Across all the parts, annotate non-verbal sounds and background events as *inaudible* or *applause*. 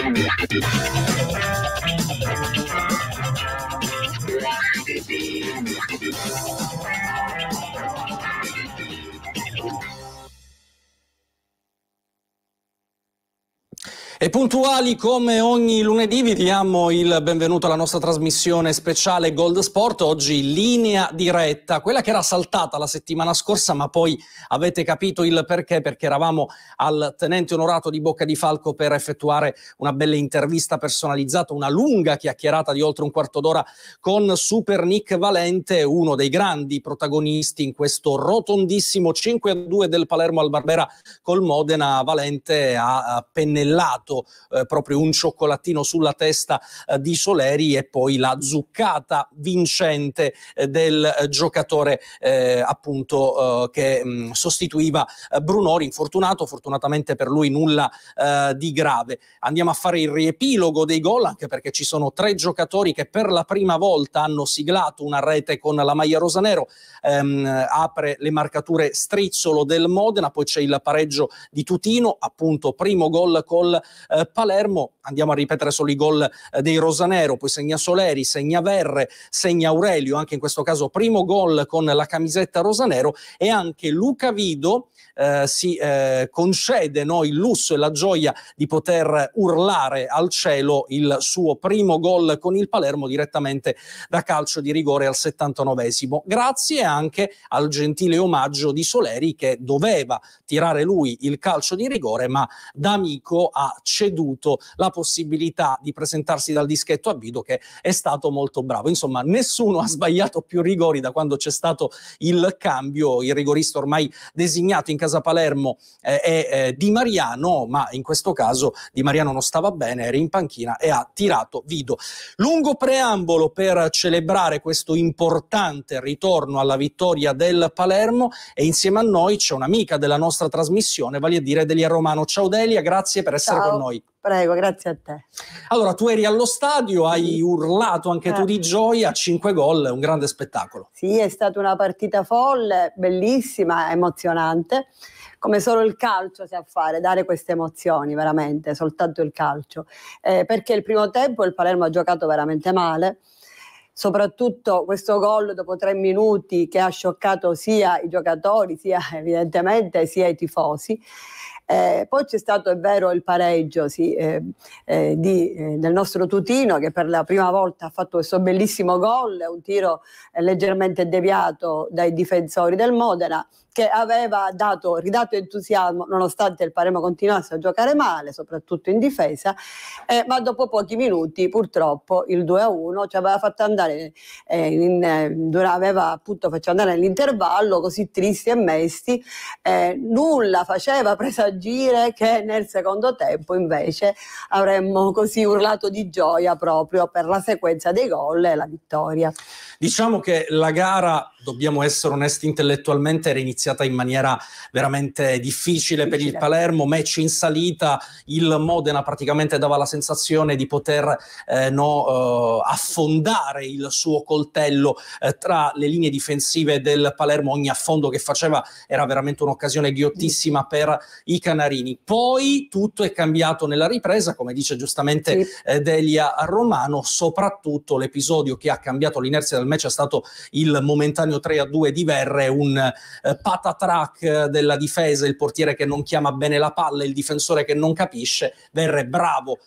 Thank you. E puntuali come ogni lunedì vi diamo il benvenuto alla nostra trasmissione speciale Gold Sport, oggi linea diretta, quella che era saltata la settimana scorsa ma poi avete capito il perché, perché eravamo al tenente onorato di Bocca di Falco per effettuare una bella intervista personalizzata, una lunga chiacchierata di oltre un quarto d'ora con Super Nick Valente, uno dei grandi protagonisti in questo rotondissimo 5-2 del Palermo al Barbera col Modena, Valente ha pennellato dato eh, proprio un cioccolatino sulla testa eh, di Soleri e poi la zuccata vincente eh, del eh, giocatore eh, appunto eh, che mh, mm, sostituiva Brunori, infortunato, fortunatamente per lui nulla di grave. Andiamo a fare il riepilogo dei gol anche perché ci sono tre giocatori che per la prima volta hanno siglato una rete con la maglia rosanero, ehm, apre le marcature strizzolo del Modena, poi c'è il pareggio di Tutino, appunto primo gol col eh, Palermo. Andiamo a ripetere solo i gol eh, dei Rosanero, poi segna Soleri, segna Verre, segna Aurelio, anche in questo caso primo gol con la camisetta rosanero e anche Luca Vido eh, si eh, concede no, il lusso e la gioia di poter urlare al cielo il suo primo gol con il Palermo direttamente da calcio di rigore al 79 Grazie anche al gentile omaggio di Soleri che doveva tirare lui il calcio di rigore, ma D'Amico ha ceduto la possibilità di presentarsi dal dischetto a Bido che è stato molto bravo. Insomma, nessuno ha sbagliato più rigori da quando c'è stato il cambio, il rigorista ormai designato in casa Casa Palermo eh, e eh, Di Mariano, ma in questo caso Di Mariano non stava bene, era in panchina e ha tirato Vido. Lungo preambolo per celebrare questo importante ritorno alla vittoria del Palermo e insieme a noi c'è un'amica della nostra trasmissione, vale a dire Delia Romano. Ciao Delia, grazie per essere Ciao. con noi. Prego, grazie a te. Allora, tu eri allo stadio, hai urlato anche tu di eh. gioia, 5 gol, un grande spettacolo. Sì, è stata una partita folle, bellissima, emozionante come solo il calcio sa fare, dare queste emozioni veramente, soltanto il calcio. Eh, perché il primo tempo il Palermo ha giocato veramente male, soprattutto questo gol dopo tre minuti che ha scioccato sia i giocatori, sia evidentemente sia i tifosi. Eh, poi c'è stato, è vero, il pareggio sì, eh, eh, di, eh, del nostro Tutino che per la prima volta ha fatto questo bellissimo gol, un tiro eh, leggermente deviato dai difensori del Modena che aveva dato, ridato entusiasmo nonostante il Parema continuasse a giocare male, soprattutto in difesa, eh, ma dopo pochi minuti purtroppo il 2-1 ci aveva fatto andare, eh, in, eh, aveva appunto fatto andare all'intervallo così tristi e mesti, eh, nulla faceva presagire che nel secondo tempo invece avremmo così urlato di gioia proprio per la sequenza dei gol e la vittoria. Diciamo che la gara dobbiamo essere onesti intellettualmente, era iniziata in maniera veramente difficile, difficile per il Palermo, match in salita, il Modena praticamente dava la sensazione di poter eh, no, eh, affondare il suo coltello eh, tra le linee difensive del Palermo, ogni affondo che faceva era veramente un'occasione ghiottissima per i Canarini. Poi tutto è cambiato nella ripresa, come dice giustamente sì. Eh, Delia Romano, soprattutto l'episodio che ha cambiato l'inerzia del match è stato il momentaneo momentaneo 3 a 2 di Verre, un eh, patatrack eh, della difesa, il portiere che non chiama bene la palla, il difensore che non capisce, Verre bravo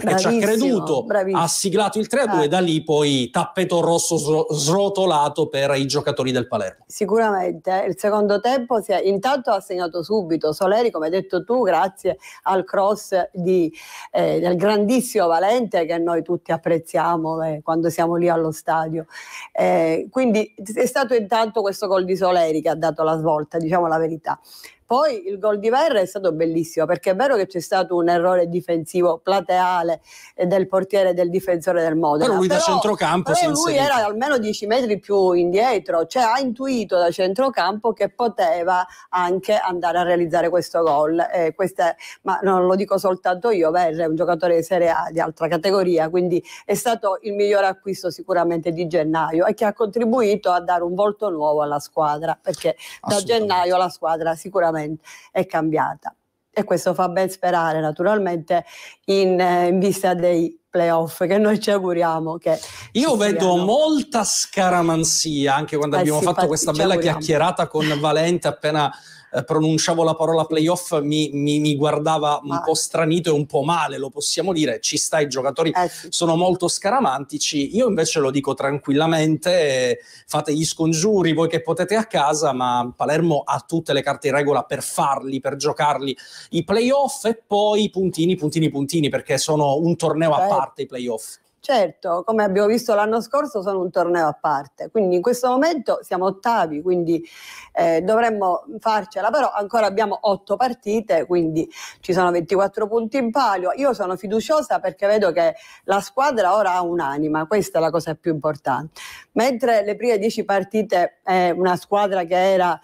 perché bravissimo, ci ha creduto, bravissimo. ha siglato il 3-2 e eh. da lì poi tappeto rosso srotolato per i giocatori del Palermo. Sicuramente, eh. il secondo tempo si è, intanto ha segnato subito Soleri, come hai detto tu, grazie al cross di, eh, del grandissimo Valente che noi tutti apprezziamo eh, quando siamo lì allo stadio. Eh, quindi è stato intanto questo gol di Soleri che ha dato la svolta, diciamo la verità. Poi il gol di Verra è stato bellissimo perché è vero che c'è stato un errore difensivo plateale eh, del portiere del difensore del Modena. Però lui però, da centrocampo però eh, lui inserito. era almeno 10 metri più indietro, cioè ha intuito da centrocampo che poteva anche andare a realizzare questo gol. Eh, ma non lo dico soltanto io, Verra è un giocatore di Serie A di altra categoria, quindi è stato il migliore acquisto sicuramente di gennaio e che ha contribuito a dare un volto nuovo alla squadra perché da gennaio la squadra sicuramente completamente è cambiata. E questo fa ben sperare naturalmente in, eh, in vista dei playoff che noi ci auguriamo che io vedo siano. molta scaramanzia anche quando eh abbiamo sì, fatto questa bella auguriamo. chiacchierata con Valente appena eh, pronunciavo la parola playoff mi, mi, mi guardava un ah. po' stranito e un po' male, lo possiamo dire, ci sta, i giocatori eh sì. sono molto scaramantici, io invece lo dico tranquillamente, fate gli scongiuri voi che potete a casa, ma Palermo ha tutte le carte in regola per farli, per giocarli i playoff e poi puntini, puntini, puntini, perché sono un torneo a parte i playoff. Certo, come abbiamo visto l'anno scorso sono un torneo a parte, quindi in questo momento siamo ottavi, quindi eh, dovremmo farcela, però ancora abbiamo otto partite, quindi ci sono 24 punti in palio. Io sono fiduciosa perché vedo che la squadra ora ha un'anima, questa è la cosa più importante. Mentre le prime 10 partite eh, una squadra che era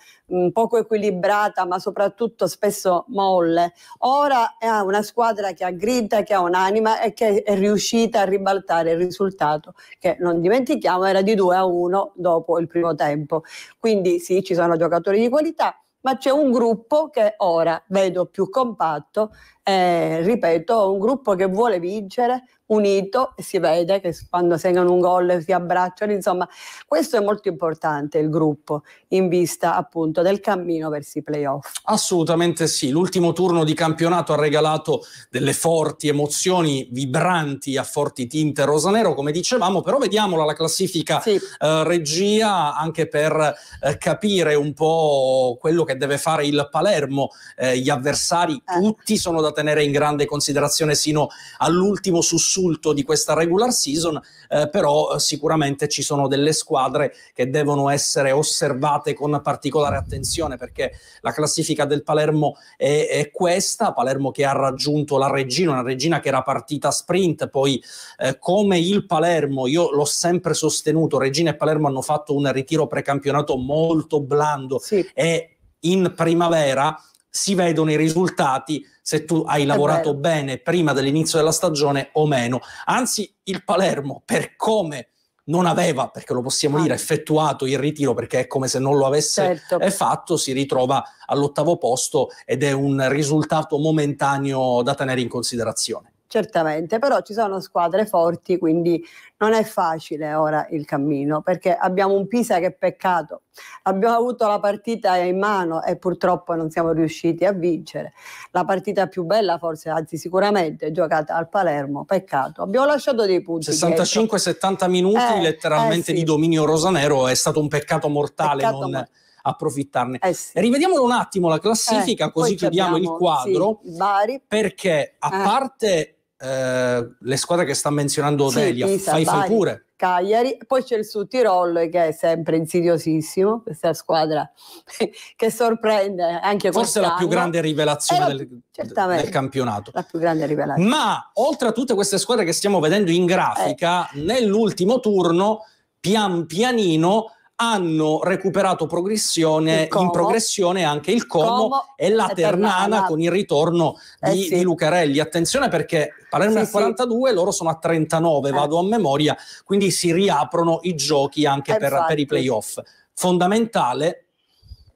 poco equilibrata ma soprattutto spesso molle, ora ha una squadra che ha grinta, che ha un'anima e che è riuscita a ribaltare il risultato che non dimentichiamo era di 2 a 1 dopo il primo tempo. Quindi sì, ci sono giocatori di qualità, ma c'è un gruppo che ora vedo più compatto, eh, ripeto, un gruppo che vuole vincere, unito e si vede che quando segnano un gol si abbracciano, insomma questo è molto importante il gruppo in vista appunto del cammino verso i playoff. Assolutamente sì, l'ultimo turno di campionato ha regalato delle forti emozioni vibranti a forti tinte rosanero come dicevamo, però vediamola la classifica sì. eh, regia anche per eh, capire un po' quello che deve fare il Palermo, eh, gli avversari eh. tutti sono da tenere in grande considerazione sino all'ultimo sussurro sussulto di questa regular season, eh, però eh, sicuramente ci sono delle squadre che devono essere osservate con particolare attenzione perché la classifica del Palermo è, è questa, Palermo che ha raggiunto la regina, una regina che era partita sprint, poi eh, come il Palermo, io l'ho sempre sostenuto, Regina e Palermo hanno fatto un ritiro precampionato molto blando sì. e in primavera si vedono i risultati se tu hai lavorato bene prima dell'inizio della stagione o meno. Anzi, il Palermo, per come non aveva, perché lo possiamo dire, ah. effettuato il ritiro, perché è come se non lo avesse certo. fatto, si ritrova all'ottavo posto ed è un risultato momentaneo da tenere in considerazione certamente, però ci sono squadre forti, quindi non è facile ora il cammino, perché abbiamo un Pisa che è peccato, abbiamo avuto la partita in mano e purtroppo non siamo riusciti a vincere, la partita più bella forse, anzi sicuramente, giocata al Palermo, peccato, abbiamo lasciato dei punti. 65-70 minuti eh, letteralmente eh sì. di dominio rosanero, è stato un peccato mortale. Peccato non... ma approfittarne. Eh sì. Rivediamolo un attimo la classifica, eh, così chiudiamo il quadro. Sì, perché a eh. parte eh, le squadre che sta menzionando Odelia, sì, Pisa, fai, fai pure. Cagliari, poi c'è il Sud Tirol che è sempre insidiosissimo, questa squadra *laughs* che sorprende anche Forse quest'anno. la più grande rivelazione la, del, del, campionato. La più grande rivelazione. Ma oltre a tutte queste squadre che stiamo vedendo in grafica, eh. nell'ultimo turno, pian pianino hanno recuperato progressione, in progressione anche il Como, Como e la Ternana Ternana. con il ritorno eh di, eh sì. di Lucarelli. Attenzione perché Palermo è a 42, sì. loro sono a 39, eh. vado a memoria, quindi si riaprono i giochi anche per, per, i esatto. playoff. Fondamentale,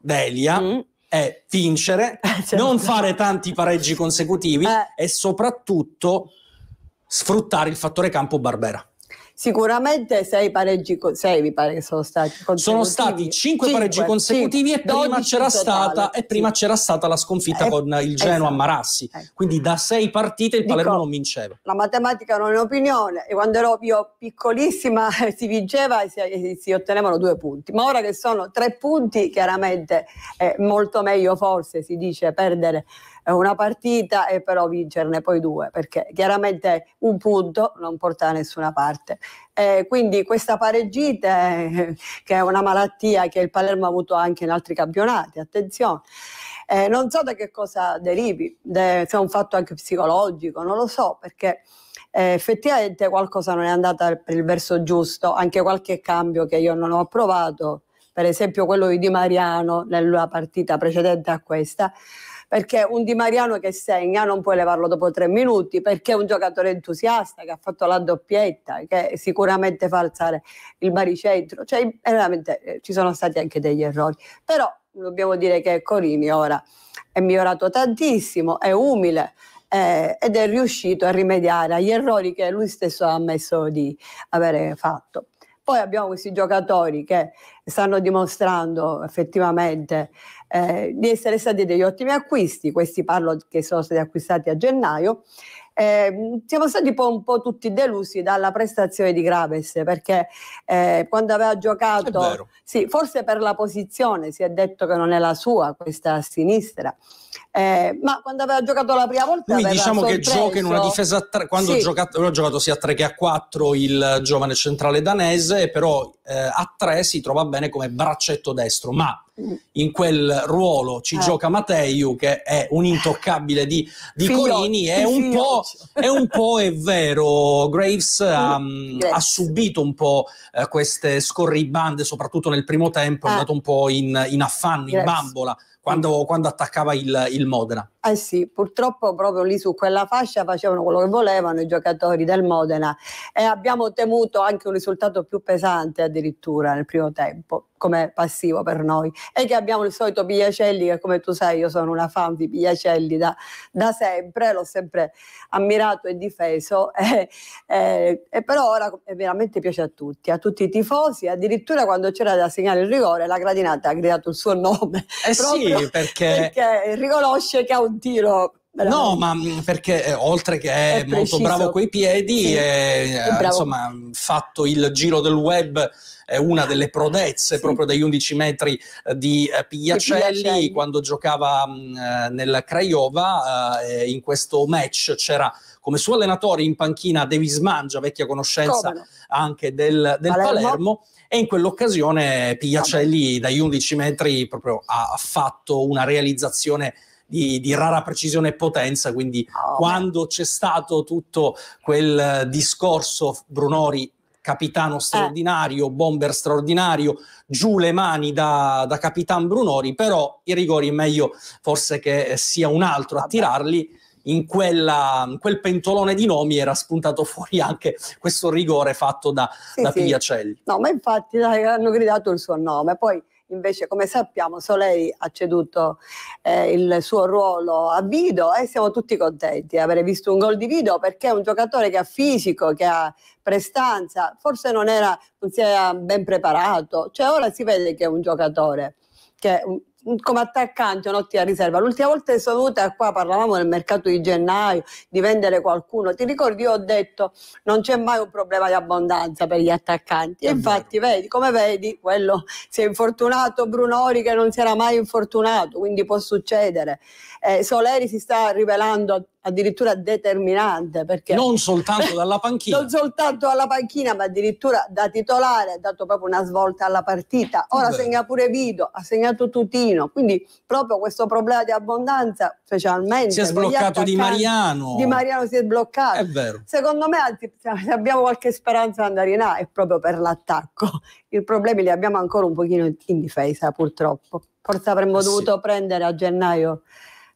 Delia. Mm è vincere, *laughs* eh, certo. non fare tanti pareggi consecutivi eh. e soprattutto sfruttare il fattore campo Barbera sicuramente sei pareggi, sei mi pare che sono stati consecutivi. Sono stati cinque, pareggi consecutivi cinque, e, prima c'era, stata, e prima c'era stata, la sconfitta eh, con il Genoa esatto. Marassi, ecco. quindi da sei partite il Dico, Palermo non vinceva. La matematica non è opinione e quando ero io piccolissima *laughs* si vinceva e si, si, ottenevano due punti, ma ora che sono tre punti chiaramente è eh, molto meglio forse si dice perdere una partita e però vincerne poi due, perché chiaramente un punto non porta da nessuna parte. Eh, quindi questa pareggite, eh, che è una malattia che il Palermo ha avuto anche in altri campionati, attenzione. Eh, non so da che cosa derivi, de, se è un fatto anche psicologico, non lo so, perché eh, effettivamente qualcosa non è andata per il verso giusto, anche qualche cambio che io non ho approvato, per esempio quello di Di Mariano nella partita precedente a questa, perché un Di Mariano che segna non puoi levarlo dopo tre minuti, perché è un giocatore entusiasta che ha fatto la doppietta, che sicuramente fa alzare il baricentro, cioè veramente eh, ci sono stati anche degli errori, però dobbiamo dire che Corini ora è migliorato tantissimo, è umile, eh, ed è riuscito a rimediare agli errori che lui stesso ha ammesso di avere fatto. Poi abbiamo questi giocatori che stanno dimostrando effettivamente eh, di essere stati degli ottimi acquisti, questi parlo che sono stati acquistati a gennaio. Eh, siamo stati poi un po' tutti delusi dalla prestazione di Graves perché eh, quando aveva giocato, sì, forse per la posizione si è detto che non è la sua questa sinistra, eh, ma quando aveva giocato la prima volta lui diciamo sorpreso. che gioca in una difesa a tre quando sì. ha giocato, giocato, sia a tre che a quattro il giovane centrale danese però eh, a tre si trova bene come braccetto destro ma mm. in quel ruolo ci eh. gioca Matteo che è un intoccabile di, di Corini è un, è un, po', è vero Graves ha, mm, mm, ha subito un po' eh, queste scorribande soprattutto nel primo tempo è eh. andato un po' in, in affanno, Graves. in bambola quando, quando attaccava il, il, Modena. Eh sì, purtroppo proprio lì su quella fascia facevano quello che volevano i giocatori del Modena e abbiamo temuto anche un risultato più pesante addirittura nel primo tempo come passivo per noi e che abbiamo il solito Pigliacelli che come tu sai io sono una fan di Pigliacelli da, da sempre, l'ho sempre ammirato e difeso e, *laughs* e, eh, eh, e però ora veramente piace a tutti, a tutti i tifosi, addirittura quando c'era da segnare il rigore la gradinata ha gridato il suo nome. Eh sì, *laughs* perché... perché riconosce che ha un tiro Bravo. No, ma mm, perché eh, oltre che è, è molto bravo coi piedi, sì. è, è eh, insomma, fatto il giro del web è una delle prodezze sì. proprio dagli 11 metri eh, di Pigliacelli, quando giocava mm, nel Craiova in questo match c'era come suo allenatore in panchina Davis Mangia, vecchia conoscenza Comano. anche del, del Palermo. Palermo e in quell'occasione Pigliacelli dagli 11 metri proprio ha fatto una realizzazione di, di rara precisione e potenza, quindi oh, quando c'è stato tutto quel eh, discorso Brunori capitano eh. straordinario, eh. bomber straordinario, giù le mani da, da capitan Brunori, però i rigori è meglio forse che sia un altro a tirarli. In, quella, in, quel pentolone di nomi era spuntato fuori anche questo rigore fatto da, sì, da sì. Pigliacelli. No, ma infatti dai, hanno gridato il suo nome. Poi Invece, come sappiamo, Solei ha ceduto eh, il suo ruolo a Vido e siamo tutti contenti di aver visto un gol di Vido perché è un giocatore che ha fisico, che ha prestanza, forse non, era, non si era ben preparato. Cioè, ora si vede che è un giocatore che come attaccante un'ottima riserva. L'ultima volta che sono venuta qua parlavamo del mercato di gennaio, di vendere qualcuno. Ti ricordi? Io ho detto non c'è mai un problema di abbondanza per gli attaccanti. E infatti, vedi, come vedi, quello si è infortunato Brunori che non si era mai infortunato, quindi può succedere. Eh, Soleri si sta rivelando addirittura determinante perché non soltanto *laughs* dalla panchina non soltanto dalla panchina ma addirittura da titolare ha dato proprio una svolta alla partita ora Beh. segna pure Vido ha segnato tutti Marino, quindi proprio questo problema di abbondanza specialmente... Si è sbloccato di Mariano. Di Mariano si è sbloccato. È vero. Secondo me anzi, cioè, se abbiamo qualche speranza di andare in A è proprio per l'attacco. I problemi li abbiamo ancora un pochino in difesa purtroppo. Forse avremmo eh dovuto prendere a gennaio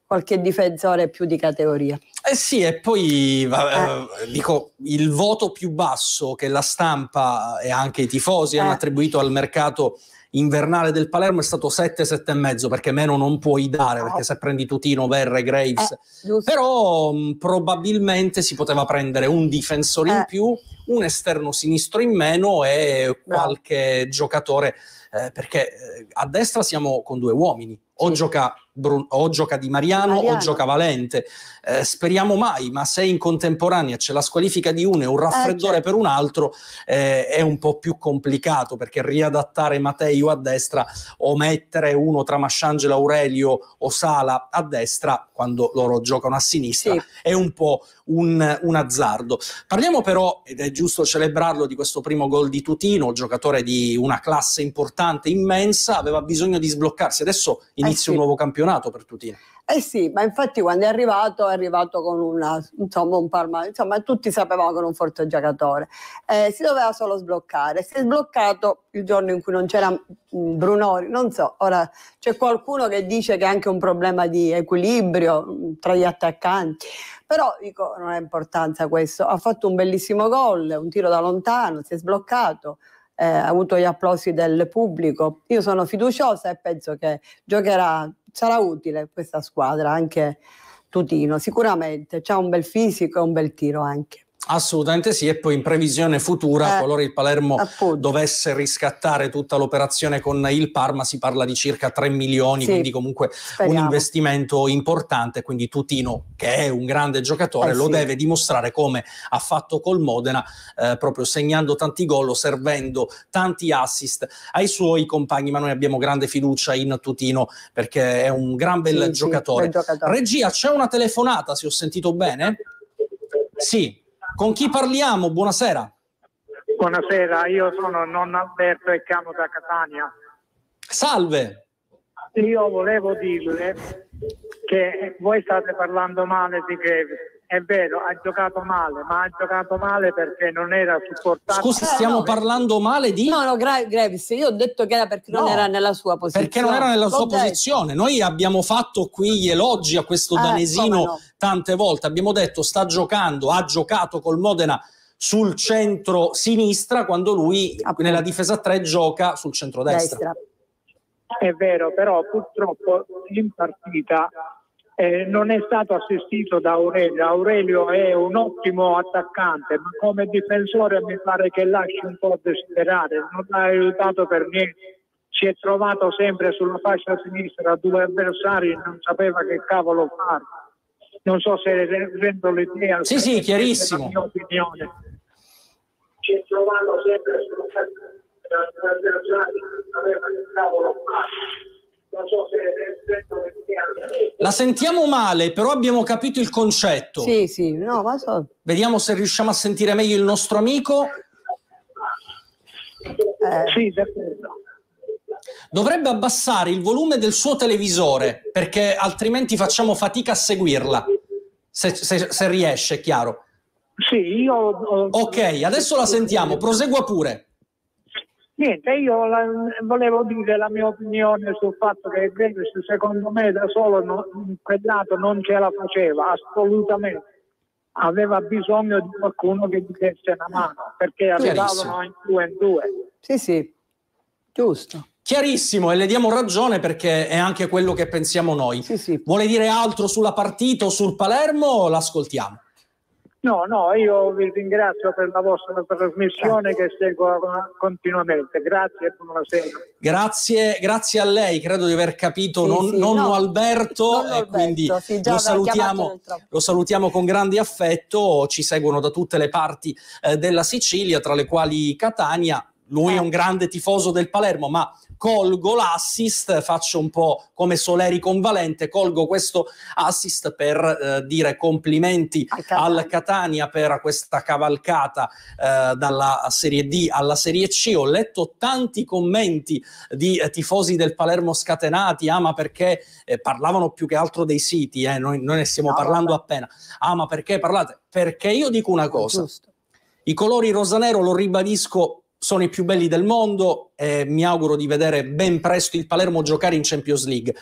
qualche difensore più di categoria. Eh sì, e poi vabbè, eh. eh. dico il voto più basso che la stampa e anche i tifosi eh. hanno attribuito al mercato invernale del Palermo è stato 7, 7,5 perché meno non puoi dare perché ah. se prendi Tutino, Verre, Graves eh, però mh, mm, probabilmente si poteva prendere un difensore eh. in più un esterno sinistro in meno e qualche no. giocatore eh, perché eh, a destra siamo con due uomini o sì. gioca Brun- o gioca Di Mariano, Mariano. o gioca Valente. Eh, speriamo mai, ma se in contemporanea c'è la squalifica di uno e un eh, raffreddore eh, per un altro, eh, è un po' più complicato perché riadattare Matteo a destra o mettere uno tra Masciangelo, Aurelio o Sala a destra quando loro giocano a sinistra sì. è un po' un, un, azzardo. Parliamo però, ed è giusto celebrarlo, di questo primo gol di Tutino, giocatore di una classe importante, immensa, aveva bisogno di sbloccarsi. Adesso inizia eh sì. un nuovo campionato campionato per Tutino. Eh sì, ma infatti quando è arrivato è arrivato con una, insomma, un Parma, insomma tutti sapevamo che era un forte giocatore. Eh, si doveva solo sbloccare, si è sbloccato il giorno in cui non c'era mm, Brunori, non so, ora c'è qualcuno che dice che è anche un problema di equilibrio mm, tra gli attaccanti, però dico non ha importanza questo, ha fatto un bellissimo gol, un tiro da lontano, si è sbloccato. Eh, ha avuto gli applausi del pubblico. Io sono fiduciosa e penso che giocherà sarà utile questa squadra anche Tutino, sicuramente, ha un bel fisico e un bel tiro anche. Assolutamente sì, e poi in previsione futura, eh, qualora il Palermo appunto. dovesse riscattare tutta l'operazione con il Parma, si parla di circa 3 milioni, sì, quindi comunque speriamo. un investimento importante, quindi Tutino, che è un grande giocatore, eh, lo sì. deve dimostrare come ha fatto col Modena, eh, proprio segnando tanti gol, servendo tanti assist ai suoi compagni, ma noi abbiamo grande fiducia in Tutino perché è un gran bel, sì, giocatore. bel giocatore. Regia, c'è una telefonata, se ho sentito bene? Sì, con chi parliamo? Buonasera. Buonasera, io sono nonno Alberto e chiamo da Catania. Salve. Io volevo dirle che voi state parlando male di Grevis è vero, ha giocato male, ma ha giocato male perché non era supportato. Scusa, eh, stiamo no, parlando male di. No, no, Gra- Gravis, io ho detto che era perché no, non era nella sua posizione. Perché non era nella sua detto. posizione. Noi abbiamo fatto qui gli elogi a questo eh, danesino no. tante volte. Abbiamo detto sta giocando, ha giocato col Modena sul centro-sinistra quando lui Appunto. nella difesa 3 gioca sul centro Destra. È vero, però purtroppo in partita eh, non è stato assistito da Aurelio. Aurelio è un ottimo attaccante, ma come difensore mi pare che lasci un po' desiderare, non ha aiutato per niente. Si è trovato sempre sulla fascia sinistra due avversari non sapeva che cavolo fare. Non so se rendo l'idea. Sì, sì, chiarissimo. La mia opinione. Si è trovato sempre sulla fascia sinistra due avversari non sapeva che cavolo fare. La sentiamo male, però abbiamo capito il concetto. Sì, sì, no, ma so. Vediamo se riusciamo a sentire meglio il nostro amico. Eh. Sì, d'accordo. Dovrebbe abbassare il volume del suo televisore, perché altrimenti facciamo fatica a seguirla. Se, se, se riesce, chiaro. Sì, io... Ok, adesso la sentiamo, prosegua pure. Niente, io la, volevo dire la mia opinione sul fatto che Grealish secondo me da solo no, in quel lato non ce la faceva, assolutamente. Aveva bisogno di qualcuno che gli desse una mano, perché arrivavano in due in due. Sì, sì, giusto. Chiarissimo, e le diamo ragione perché è anche quello che pensiamo noi. Sì, sì. Vuole dire altro sulla partita o sul Palermo? L'ascoltiamo. No, no, io vi ringrazio per la vostra trasmissione che seguo continuamente. Grazie, buonasera. Grazie, grazie a lei, credo di aver capito sì, non, sì, nonno no, Alberto, e Alberto, quindi sì, lo, salutiamo, lo, salutiamo, con grande affetto, ci seguono da tutte le parti eh, della Sicilia, tra le quali Catania. Lui è eh. un grande tifoso del Palermo, ma colgo l'assist, faccio un po' come Soleri convalente, colgo questo assist per eh, dire complimenti al Catania. al Catania per questa cavalcata eh, dalla Serie D alla Serie C. Ho letto tanti commenti di eh, tifosi del Palermo scatenati, ah ma perché eh, parlavano più che altro dei siti, eh, noi, noi, ne stiamo no, parlando vabbè. appena, ah ma perché parlate? Perché io dico una cosa, Giusto. i colori rosanero lo ribadisco sono i più belli del mondo e mi auguro di vedere ben presto il Palermo giocare in Champions League.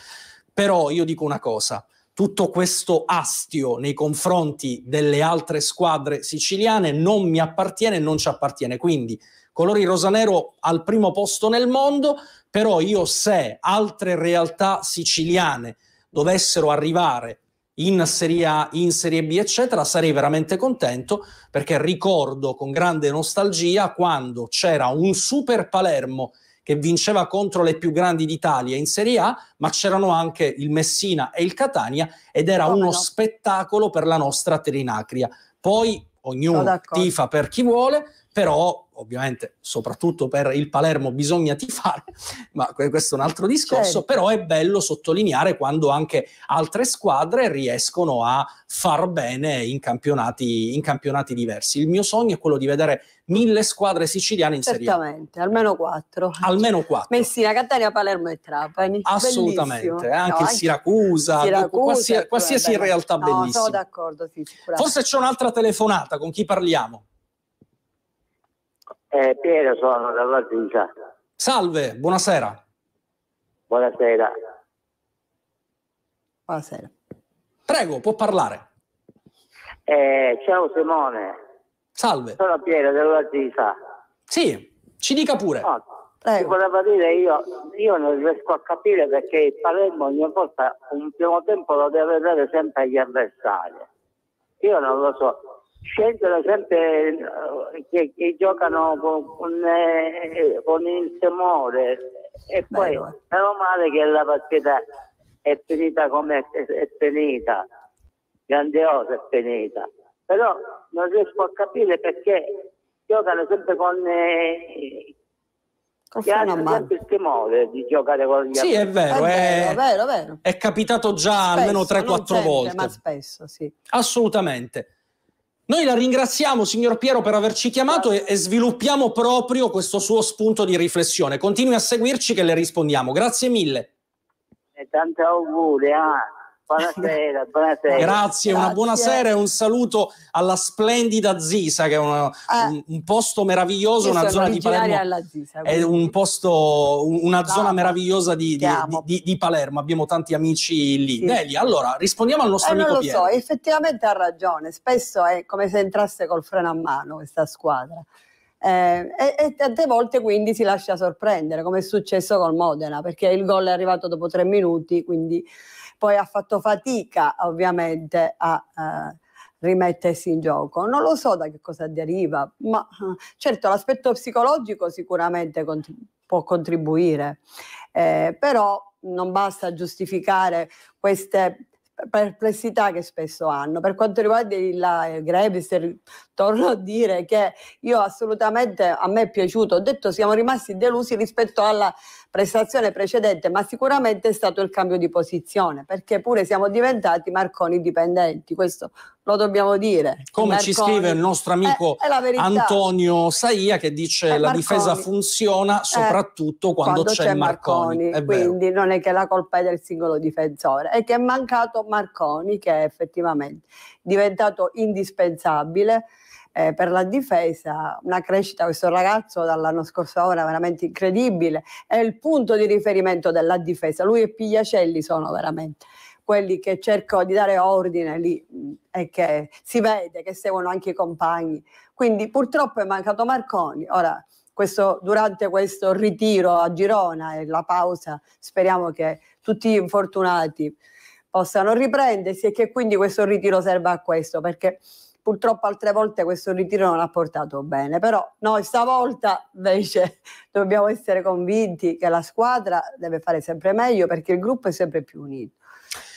Però io dico una cosa, tutto questo astio nei confronti delle altre squadre siciliane non mi appartiene e non ci appartiene. Quindi colori rosanero al primo posto nel mondo, però io se altre realtà siciliane dovessero arrivare in Serie A, in Serie B, eccetera, sarei veramente contento perché ricordo con grande nostalgia quando c'era un super Palermo che vinceva contro le più grandi d'Italia in Serie A, ma c'erano anche il Messina e il Catania ed era no, uno no. spettacolo per la nostra Trinacria. Poi ognuno no, tifa per chi vuole, però ovviamente soprattutto per il Palermo bisogna tifare, *laughs* ma questo è un altro discorso, certo. però è bello sottolineare quando anche altre squadre riescono a far bene in campionati, in campionati diversi. Il mio sogno è quello di vedere mille squadre siciliane in Serie Certamente, almeno quattro. Almeno quattro. Messina, Catania, Palermo e Trapani. Assolutamente, Bellissimo. Eh, anche no, il Siracusa, Siracusa qualsiasi, qualsiasi realtà no, bellissima. Sono d'accordo, sì, Forse c'è un'altra telefonata, con chi parliamo? Eh, Piero sono dalla Zisa. Salve, buonasera. Buonasera. Buonasera. Prego, può parlare. Eh, ciao Simone. Salve. Sono Piero della Zisa. Sì, ci dica pure. Oh, ti volevo dire io, io non riesco a capire perché il Palermo ogni volta un primo tempo lo deve dare sempre agli avversari. Io non lo so, scelgono sempre uh, che, che, giocano con, con, eh, con il temore e poi eh. meno male che la partita è finita come è, è finita grandiosa è finita però non riesco a capire perché giocano sempre con eh, hanno sempre il timore di giocare con gli sì, altri. Sì, è vero, è, è, eh. vero, è, vero, è capitato già spesso, almeno 3-4 volte. Ma spesso, sì. Assolutamente. Noi la ringraziamo, signor Piero, per averci chiamato e, e, sviluppiamo proprio questo suo spunto di riflessione. Continui a seguirci che le rispondiamo. Grazie mille. E tanti auguri. Eh? Buonasera, buonasera. Grazie, una buonasera e un saluto alla splendida Zisa, che è una, ah, un, un, posto meraviglioso, una zona di Palermo. Zisa, è un posto, una Bravo. zona meravigliosa di, di, di, di, Palermo. Abbiamo tanti amici lì. Sì. Deli, allora rispondiamo al nostro eh, amico. Non lo Piero. so, effettivamente ha ragione. Spesso è come se entrasse col freno a mano questa squadra. Eh, e, e, tante volte quindi si lascia sorprendere, come è successo col Modena, perché il gol è arrivato dopo tre minuti, quindi poi ha fatto fatica ovviamente a eh, rimettersi in gioco. Non lo so da che cosa deriva, ma eh, certo l'aspetto psicologico sicuramente cont- può contribuire, eh, però non basta giustificare queste perplessità che spesso hanno. Per quanto riguarda il, il torno a dire che io assolutamente a me è piaciuto, ho detto siamo rimasti delusi rispetto alla prestazione precedente, ma sicuramente è stato il cambio di posizione, perché pure siamo diventati Marconi dipendenti, questo lo dobbiamo dire. Come Marconi, ci scrive il nostro amico è, è Antonio Saia che dice la difesa funziona eh, soprattutto quando, quando c'è, Marconi. Marconi quindi vero. non è che la colpa è del singolo difensore, è che è mancato Marconi che è effettivamente diventato indispensabile eh, per la difesa, una crescita questo ragazzo dall'anno scorso ora veramente incredibile, è il punto di riferimento della difesa, lui e Pigliacelli sono veramente quelli che cercano di dare ordine lì mm, e che si vede che seguono anche i compagni. Quindi purtroppo è mancato Marconi. Ora, questo, durante questo ritiro a Girona e la pausa, speriamo che tutti gli infortunati possano riprendersi e che quindi questo ritiro serva a questo, perché purtroppo altre volte questo ritiro non ha portato bene, però noi stavolta invece *laughs* dobbiamo essere convinti che la squadra deve fare sempre meglio perché il gruppo è sempre più unito.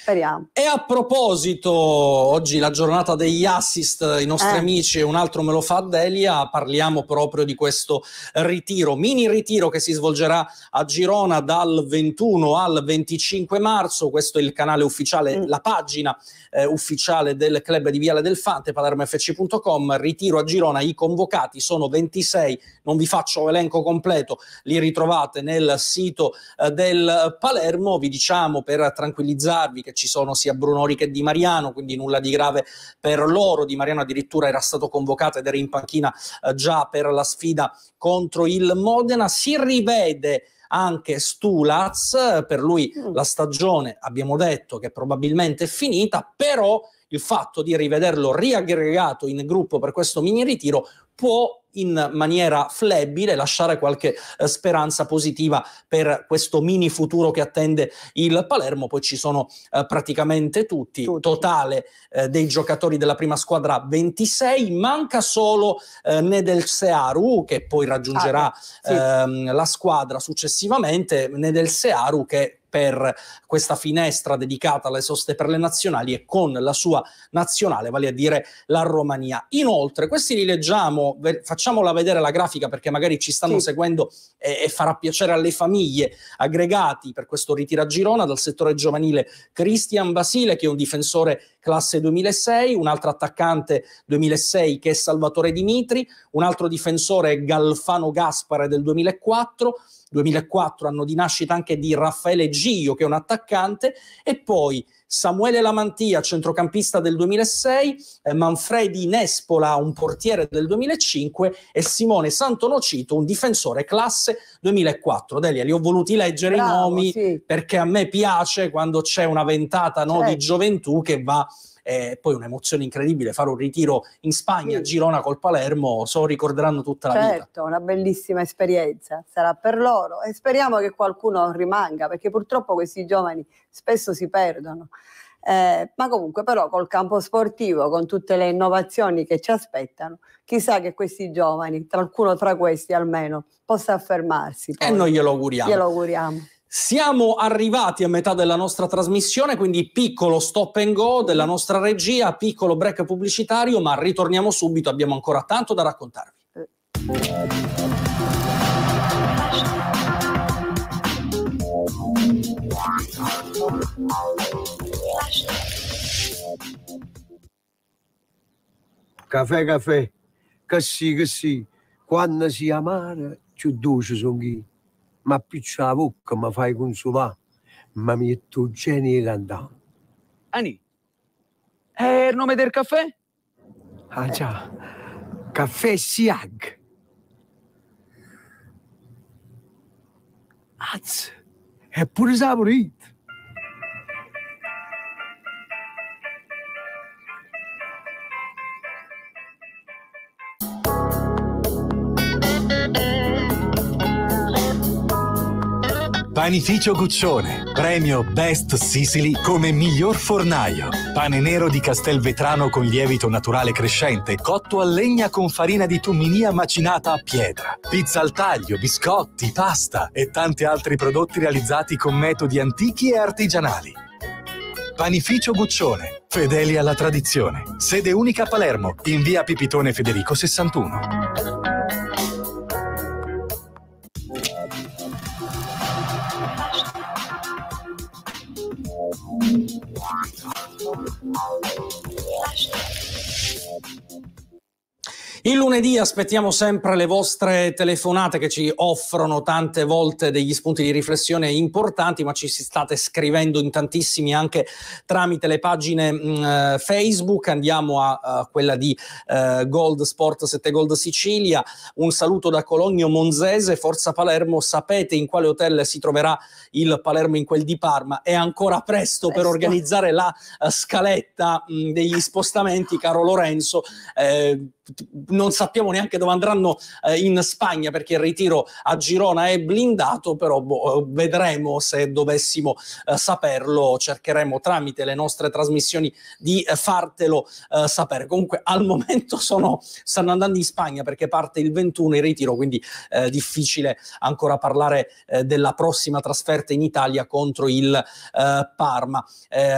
Speriamo. E a proposito, oggi la giornata degli assist, i nostri eh. amici un altro me lo fa Delia, parliamo proprio di questo ritiro, mini ritiro che si svolgerà a Girona dal 21 al 25 marzo, questo è il canale ufficiale, mm. la pagina eh, ufficiale del club di Viale del Fante, palermofc.com, ritiro a Girona, i convocati sono 26, non vi faccio elenco completo, li ritrovate nel sito eh, del Palermo, vi diciamo per tranquillizzarvi che perché ci sono sia Brunori che Di Mariano, quindi nulla di grave per loro. Di Mariano addirittura era stato convocato ed era in panchina eh, già per la sfida contro il Modena. Si rivede anche Stulaz, per lui mm. la stagione abbiamo detto che probabilmente è finita, però il fatto di rivederlo riaggregato in gruppo per questo mini ritiro può in maniera flebile, lasciare qualche eh, speranza positiva per questo mini futuro che attende il Palermo. Poi ci sono eh, praticamente tutti, tutti. totale eh, dei giocatori della prima squadra 26, manca solo eh, Nedel Searu che poi raggiungerà ah, sì. ehm, la squadra successivamente, Nedel Searu che per questa finestra dedicata alle soste per le nazionali e con la sua nazionale, vale a dire la Romania. Inoltre, questi li leggiamo, facciamola vedere la grafica perché magari ci stanno sì. seguendo e, e farà piacere alle famiglie aggregati per questo ritiro a Girona dal settore giovanile Cristian Basile, che è un difensore classe 2006, un altro attaccante 2006 che è Salvatore Dimitri, un altro difensore Galfano Gaspare del 2004, 2004, anno di nascita anche di Raffaele Gio, che è un attaccante, e poi Samuele Lamantia, centrocampista del 2006, eh, Manfredi Nespola, un portiere del 2005 e Simone Santonocito, un difensore classe 2004. Delia, li ho voluti leggere Bravo, i nomi sì. perché a me piace quando c'è una ventata no, certo. di gioventù che va e poi un'emozione incredibile fare un ritiro in Spagna, sì. Girona col Palermo, so ricorderanno tutta certo, la vita. Certo, una bellissima esperienza sarà per loro e speriamo che qualcuno rimanga perché purtroppo questi giovani spesso si perdono. Eh, ma comunque però col campo sportivo, con tutte le innovazioni che ci aspettano, chissà che questi giovani, qualcuno tra questi almeno, possa affermarsi. Poi. E noi glielo auguriamo. Glielo auguriamo. Siamo arrivati a metà della nostra trasmissione, quindi piccolo stop and go della nostra regia, piccolo break pubblicitario, ma ritorniamo subito, abbiamo ancora tanto da raccontarvi. Caffè, caffè, cassi, cassi, quando si amare, più dolce sono chi ma piccia la bocca, ma fai consolare, ma mi metto geni di cantare. Ani, è eh, il nome del caffè? Ah già, caffè Siag. Azz, è pure saporito. Panificio Guccione, premio Best Sicily come miglior fornaio. Pane nero di Castelvetrano con lievito naturale crescente, cotto a legna con farina di tumminia macinata a pietra. Pizza al taglio, biscotti, pasta e tanti altri prodotti realizzati con metodi antichi e artigianali. Panificio Guccione, fedeli alla tradizione. Sede unica a Palermo, in via Pipitone Federico 61. Thank you. Il lunedì aspettiamo sempre le vostre telefonate che ci offrono tante volte degli spunti di riflessione importanti, ma ci si state scrivendo in tantissimi anche tramite le pagine mh, mm, eh, Facebook. Andiamo a, a quella di eh, Gold Sport 7 Gold Sicilia. Un saluto da Cologno Monzese, Forza Palermo. Sapete in quale hotel si troverà il Palermo in quel di Parma? È ancora presto, presto. per organizzare la uh, scaletta mh, mm, degli spostamenti, caro Lorenzo. Eh, non sappiamo neanche dove andranno eh, in Spagna perché il ritiro a Girona è blindato, però boh, eh, vedremo se dovessimo eh, saperlo, cercheremo tramite le nostre trasmissioni di eh, fartelo eh, sapere. Comunque al momento sono, stanno andando in Spagna perché parte il 21 il ritiro, quindi eh, difficile ancora parlare della prossima trasferta in Italia contro il Parma.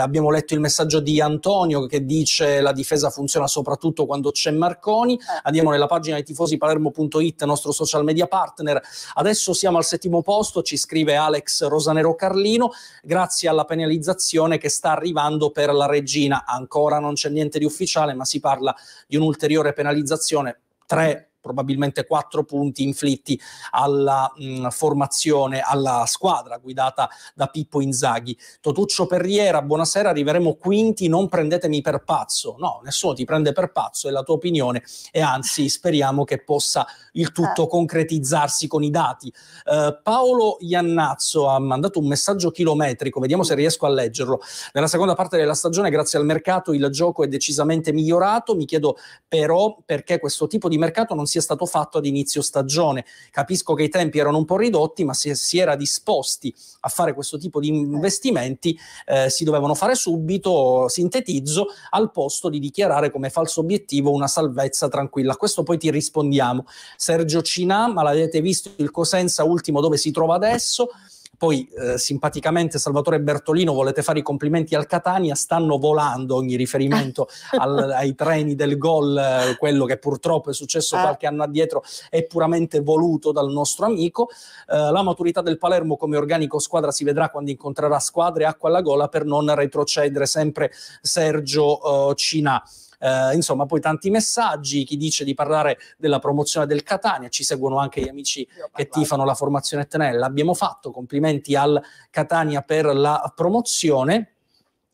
abbiamo letto il messaggio di Antonio che dice la difesa funziona soprattutto quando c'è Marco Marconi, andiamo nella pagina di tifosipalermo.it, nostro social media partner. Adesso siamo al settimo posto, ci scrive Alex Rosanero Carlino, grazie alla penalizzazione che sta arrivando per la regina. Ancora non c'è niente di ufficiale, ma si parla di un'ulteriore penalizzazione. Tre probabilmente quattro punti inflitti alla mh, formazione, alla squadra guidata da Pippo Inzaghi. Totuccio Perriera, buonasera, arriveremo quinti, non prendetemi per pazzo. No, nessuno ti prende per pazzo, è la tua opinione e anzi speriamo che possa il tutto eh. concretizzarsi con i dati. Uh, Paolo Iannazzo ha mandato un messaggio chilometrico, vediamo se riesco a leggerlo. Nella seconda parte della stagione, grazie al mercato, il gioco è decisamente migliorato. Mi chiedo però perché questo tipo di mercato non si sia stato fatto ad inizio stagione. Capisco che i tempi erano un po' ridotti, ma se si era disposti a fare questo tipo di investimenti, eh, si dovevano fare subito, sintetizzo, al posto di dichiarare come falso obiettivo una salvezza tranquilla. A questo poi ti rispondiamo. Sergio Cinà, ma l'avete visto il Cosenza ultimo dove si trova adesso? Poi eh, simpaticamente Salvatore Bertolino volete fare i complimenti al Catania, stanno volando ogni riferimento *laughs* al, ai treni del gol, eh, quello che purtroppo è successo eh. qualche anno addietro è puramente voluto dal nostro amico. Eh, la maturità del Palermo come organico squadra si vedrà quando incontrerà squadre acqua alla gola per non retrocedere sempre Sergio eh, Cina eh, insomma poi tanti messaggi, chi dice di parlare della promozione del Catania, ci seguono anche gli amici che tifano la formazione Tenella, abbiamo fatto complimenti al Catania per la promozione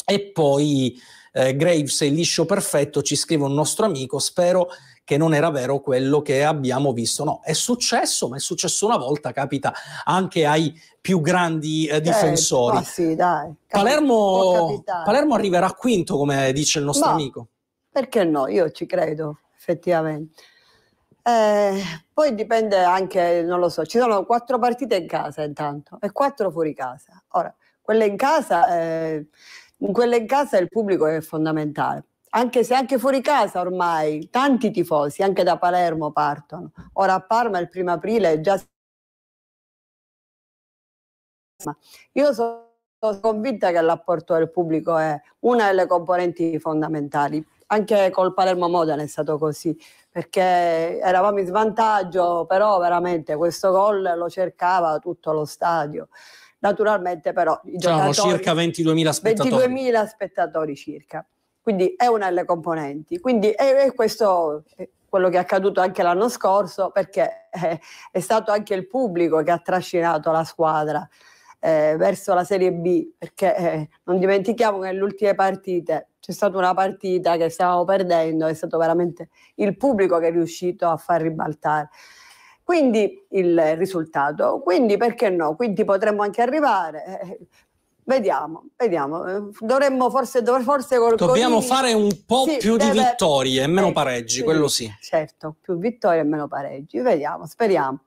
e poi eh, Graves e Liscio Perfetto ci scrive un nostro amico, spero che non era vero quello che abbiamo visto. No, è successo, ma è successo una volta, capita anche ai più grandi eh, eh difensori. Eh, sì, dai, Palermo, Palermo, arriverà quinto, come dice il nostro ma, amico. Perché no? Io ci credo, effettivamente. Eh, poi dipende anche, non lo so, ci sono quattro partite in casa intanto e quattro fuori casa. Ora, quelle in casa, eh, in quelle in casa il pubblico è fondamentale, anche se anche fuori casa ormai tanti tifosi, anche da Palermo partono. Ora a Parma il primo aprile è già... Io sono convinta che l'apporto del pubblico è una delle componenti fondamentali anche col Palermo Modena è stato così, perché eravamo in svantaggio, però veramente questo gol lo cercava tutto lo stadio. Naturalmente però i diciamo, circa 22.000 spettatori. 22.000 spettatori circa. Quindi è una delle componenti. Quindi è, è questo quello che è accaduto anche l'anno scorso, perché è, *laughs* è stato anche il pubblico che ha trascinato la squadra eh, verso la Serie B, perché eh, non dimentichiamo che nelle ultime partite c'è stata una partita che stavamo perdendo, è stato veramente il pubblico che è riuscito a far ribaltare. Quindi il risultato, quindi perché no? Quindi potremmo anche arrivare. Eh, eh, vediamo, vediamo. Eh, dovremmo forse, dov- forse col Dobbiamo Golini... fare un po' sì, più deve... di vittorie e meno pareggi, quello sì. Certo, più vittorie e meno pareggi. Vediamo, speriamo.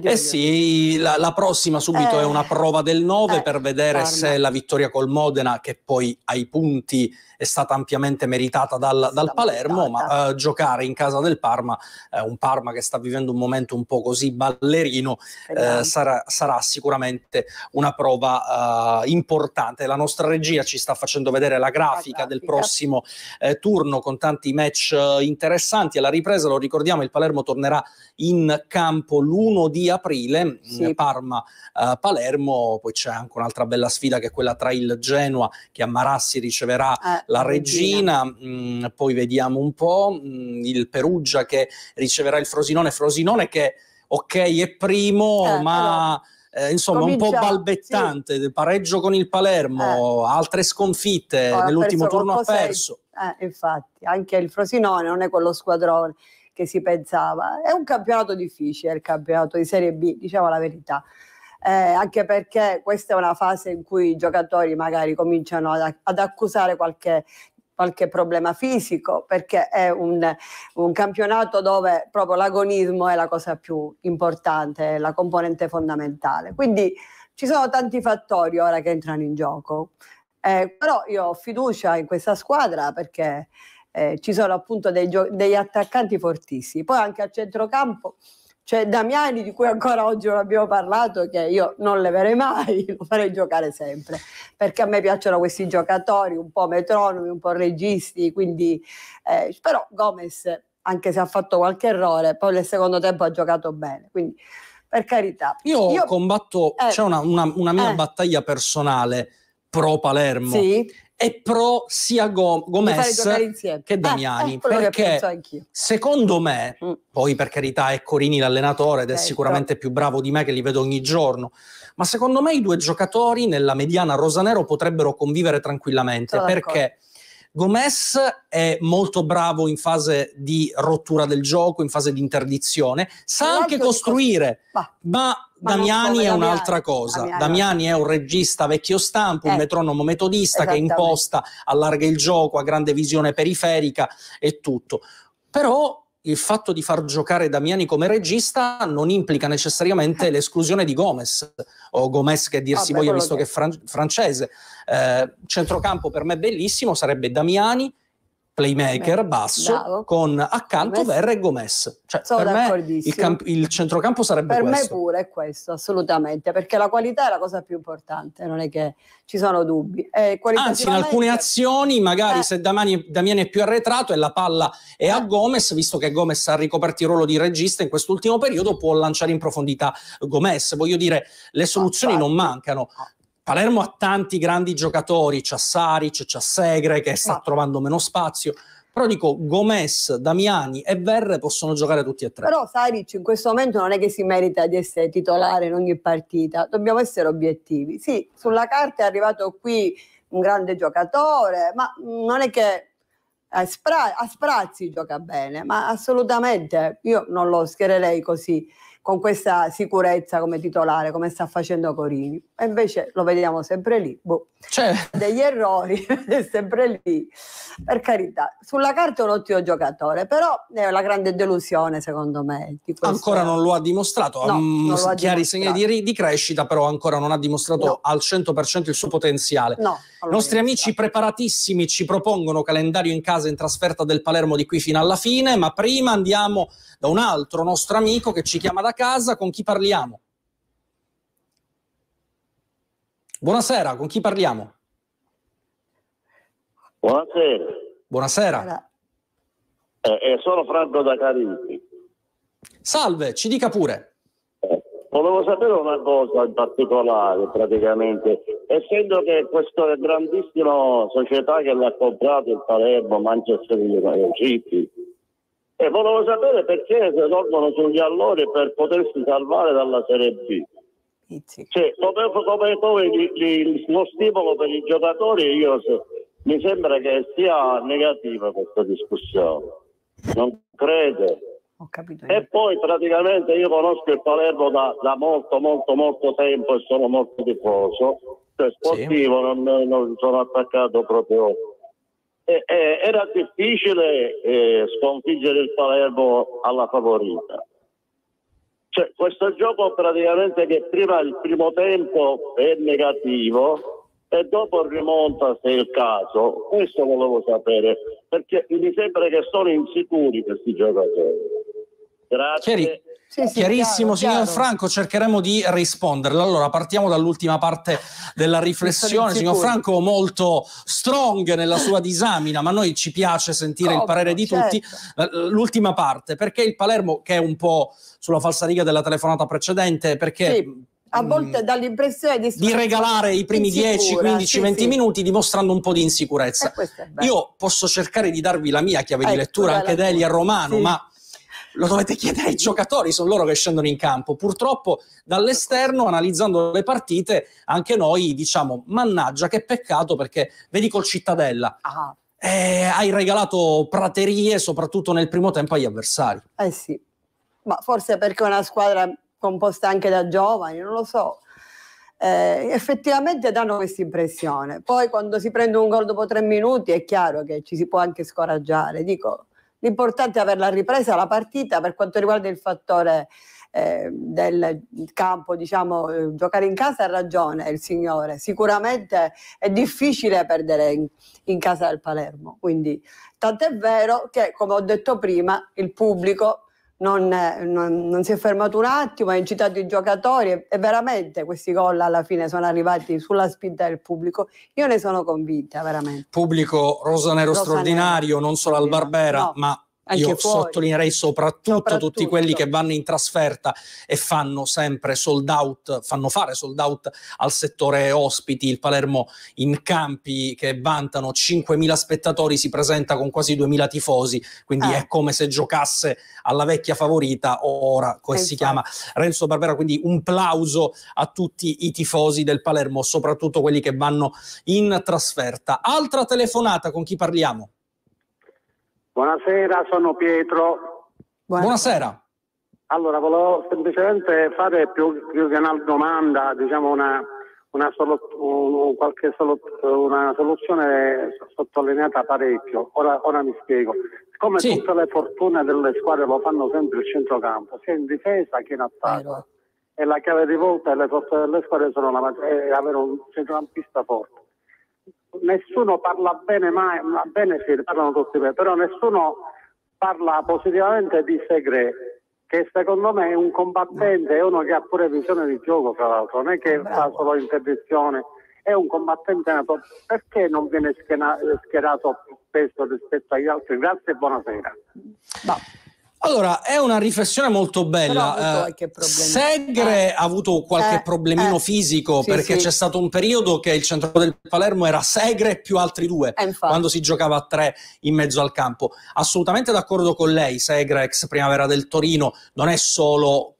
Eh sì, la, la prossima subito eh, è una prova del 9 eh, per vedere parla. se la vittoria col Modena, che poi ai punti è stata ampiamente meritata dal, dal Palermo, meritata. ma uh, eh, giocare in casa del Parma, uh, un Parma che sta vivendo un momento un po' così ballerino, uh, sarà, sarà, sicuramente una prova importante. La nostra regia ci sta facendo vedere la grafica, del prossimo turno con tanti match interessanti. Alla ripresa, lo ricordiamo, il Palermo tornerà in campo l'1 di aprile, sì. Parma-Palermo, poi c'è anche un'altra bella sfida che è quella tra il Genoa che a Marassi riceverà eh la Regina, Mh, mm, poi vediamo un po' mh, mm, il Perugia che riceverà il Frosinone, Frosinone che ok è primo eh, ma... Allora. Eh, insomma Comincia, un po' balbettante, sì. pareggio con il Palermo, eh. altre sconfitte, Ora nell'ultimo turno ha perso. Eh, infatti, anche il Frosinone non è quello squadrone che si pensava. È un campionato difficile, il campionato di Serie B, diciamo la verità eh, anche perché questa è una fase in cui i giocatori magari cominciano ad, ad accusare qualche qualche problema fisico, perché è un, un, campionato dove proprio l'agonismo è la cosa più importante, la componente fondamentale. Quindi ci sono tanti fattori ora che entrano in gioco. Eh, però io ho fiducia in questa squadra perché eh, ci sono appunto gio- degli attaccanti fortissimi. Poi anche a centrocampo cioè Damiani di cui ancora oggi non abbiamo parlato, che io non leverei mai, *laughs* lo farei giocare sempre, perché a me piacciono questi giocatori, un po' metronomi, un po' registi, quindi eh, però Gomez, anche se ha fatto qualche errore, poi nel secondo tempo ha giocato bene. Quindi per carità. Io, io combatto, eh, c'è una, una, una mia eh, battaglia personale pro Palermo. Sì è pro sia Go- Gomez che eh, Damiani. Eh, perché secondo me, mm. poi per carità è Corini l'allenatore ed è certo. sicuramente più bravo di me che li vedo ogni giorno, ma secondo me i due giocatori nella mediana rosanero potrebbero convivere tranquillamente Sono perché... Gomez è molto bravo in fase di rottura del gioco, in fase di interdizione, sa anche costruire, ma, ma Damiani è un'altra cosa. Damiani, è un regista vecchio stampo, eh. un metronomo metodista che imposta, allarga il gioco, ha grande visione periferica e tutto. Però il fatto di far giocare Damiani come regista non implica necessariamente *laughs* l'esclusione di Gomez, o Gomez che dir si voglia visto che è fran- francese. Eh, centrocampo per me bellissimo sarebbe Damiani, playmaker basso Bravo. con accanto Verre e Gomez. Cioè, Sono per me il, camp- il, centrocampo sarebbe per questo. Per me pure è questo, assolutamente, perché la qualità è la cosa più importante, non è che ci sono dubbi. Eh, Anzi, in alcune azioni, magari eh. se Damani, Damiani è più arretrato e la palla è eh. a Gomez, visto che Gomez ha ricoperto il ruolo di regista in quest'ultimo periodo, può lanciare in profondità Gomez. Voglio dire, le soluzioni ah, non mancano. Palermo ha tanti grandi giocatori, c'ha Saric, c'ha Segre che sta ah. trovando meno spazio, però dico Gomez, Damiani e Verre possono giocare tutti e tre. Però Saric in questo momento non è che si merita di essere titolare in ogni partita, dobbiamo essere obiettivi. Sì, sulla carta è arrivato qui un grande giocatore, ma non è che a, Spra- a Sprazzi gioca bene, ma assolutamente io non lo schiererei così con questa sicurezza come titolare, come sta facendo Corini. E invece lo vediamo sempre lì. Boh. Cioè. Degli errori, *laughs* è sempre lì. Per carità, sulla carta è un ottimo giocatore, però è la grande delusione secondo me. Ancora non lo ha dimostrato, no, ha mh, chiari segni di, di, crescita, però ancora non ha dimostrato no. al 100% il suo potenziale. No, I nostri amici preparatissimi ci propongono calendario in casa in trasferta del Palermo di qui fino alla fine, ma prima andiamo da un altro nostro amico che ci chiama da casa, con chi parliamo? Buonasera, con chi parliamo? Buonasera. Buonasera. Eh, eh, sono Franco da Carini. Salve, ci dica pure. Eh, volevo sapere una cosa in particolare, praticamente. Essendo che questa grandissima società che l'ha comprato il Palermo, Manchester City, e eh, volevo sapere perché dormono sugli allori per potersi salvare dalla Serie B. Cioè, come, come, come gli, gli, lo stimolo per i giocatori, io, se, mi sembra che sia negativa questa discussione. Non credo. E poi praticamente io conosco il Palermo da, da, molto, molto, molto tempo e sono molto tifoso. Cioè, sportivo sì. non, non sono attaccato proprio eh, eh, era difficile eh, sconfiggere il Palermo alla favorita. Cioè, questo gioco praticamente che prima il primo tempo è negativo e dopo rimonta se è il caso, questo volevo sapere, perché mi sembra che sono insicuri questi giocatori. Grazie. Chiari, sì, sì, chiarissimo, chiaro, signor chiaro. Franco, cercheremo di risponderle. Allora, partiamo dall'ultima parte della riflessione. Signor Franco, molto strong nella sua disamina, ma a noi ci piace sentire Come, il parere di certo. tutti. Eh, l'ultima parte, perché il Palermo, che è un po' sulla falsariga della telefonata precedente, perché... Sì a mm, volte dà l'impressione di, di, regalare i primi 10, 15, sì, 20 sì. minuti dimostrando un po' di insicurezza. Eh, Io posso cercare di darvi la mia chiave ecco, di lettura, anche Delia Romano, sì. ma lo dovete chiedere ai giocatori, sono loro che scendono in campo. Purtroppo dall'esterno, analizzando le partite, anche noi diciamo, mannaggia, che peccato perché vedi col Cittadella. Ah. Eh, hai regalato praterie, soprattutto nel primo tempo, agli avversari. Eh sì, ma forse perché è una squadra composta anche da giovani, non lo so. Eh, effettivamente danno questa impressione. Poi quando si prende un gol dopo tre minuti è chiaro che ci si può anche scoraggiare. Dico, L'importante è averla ripresa la partita per quanto riguarda il fattore eh, del campo, diciamo, eh, giocare in casa ha ragione il signore. Sicuramente è difficile perdere in, in casa del Palermo. Quindi, tant'è vero che, come ho detto prima, il pubblico non, non, non, si è fermato un attimo, ha incitato i giocatori e, e veramente questi gol alla fine sono arrivati sulla spinta del pubblico. Io ne sono convinta, veramente. Pubblico rosanero, rosanero. straordinario, non solo al Barbera, no. ma anche Io fuori. sottolineerei soprattutto, soprattutto, tutti quelli che vanno in trasferta e fanno sempre sold out, fanno fare sold out al settore ospiti. Il Palermo in campi che vantano 5.000 spettatori si presenta con quasi 2.000 tifosi, quindi ah. è come se giocasse alla vecchia favorita ora, come eh, si chiama Renzo Barbera. Quindi un plauso a tutti i tifosi del Palermo, soprattutto quelli che vanno in trasferta. Altra telefonata con chi parliamo? Buonasera, sono Pietro. Buonasera. Allora, volevo semplicemente fare più, più che una domanda, diciamo una, una, solo, un, solo, una soluzione sottolineata parecchio. Ora, ora mi spiego. Siccome sì. tutte le fortune delle squadre lo fanno sempre il centrocampo, sia in difesa che in attacco. e la chiave di volta e le forze delle squadre sono la, è avere un centrocampista forte nessuno parla bene mai, ma bene sì, parlano tutti bene, però nessuno parla positivamente di Segre che secondo me è un combattente, è uno che ha pure visione di gioco, tra l'altro, non è che Bravo. fa solo interdizione, è un combattente nato. Perché non viene schierato spesso rispetto agli altri? Grazie e buonasera. No. Allora, è una riflessione molto bella. Eh, Segre eh. ha avuto qualche eh, eh. problemino fisico sì, perché sì. c'è stato un periodo che il centro del Palermo era Segre più altri due, eh, quando si giocava a tre in mezzo al campo. Assolutamente d'accordo con lei, Segre, ex primavera del Torino, non è solo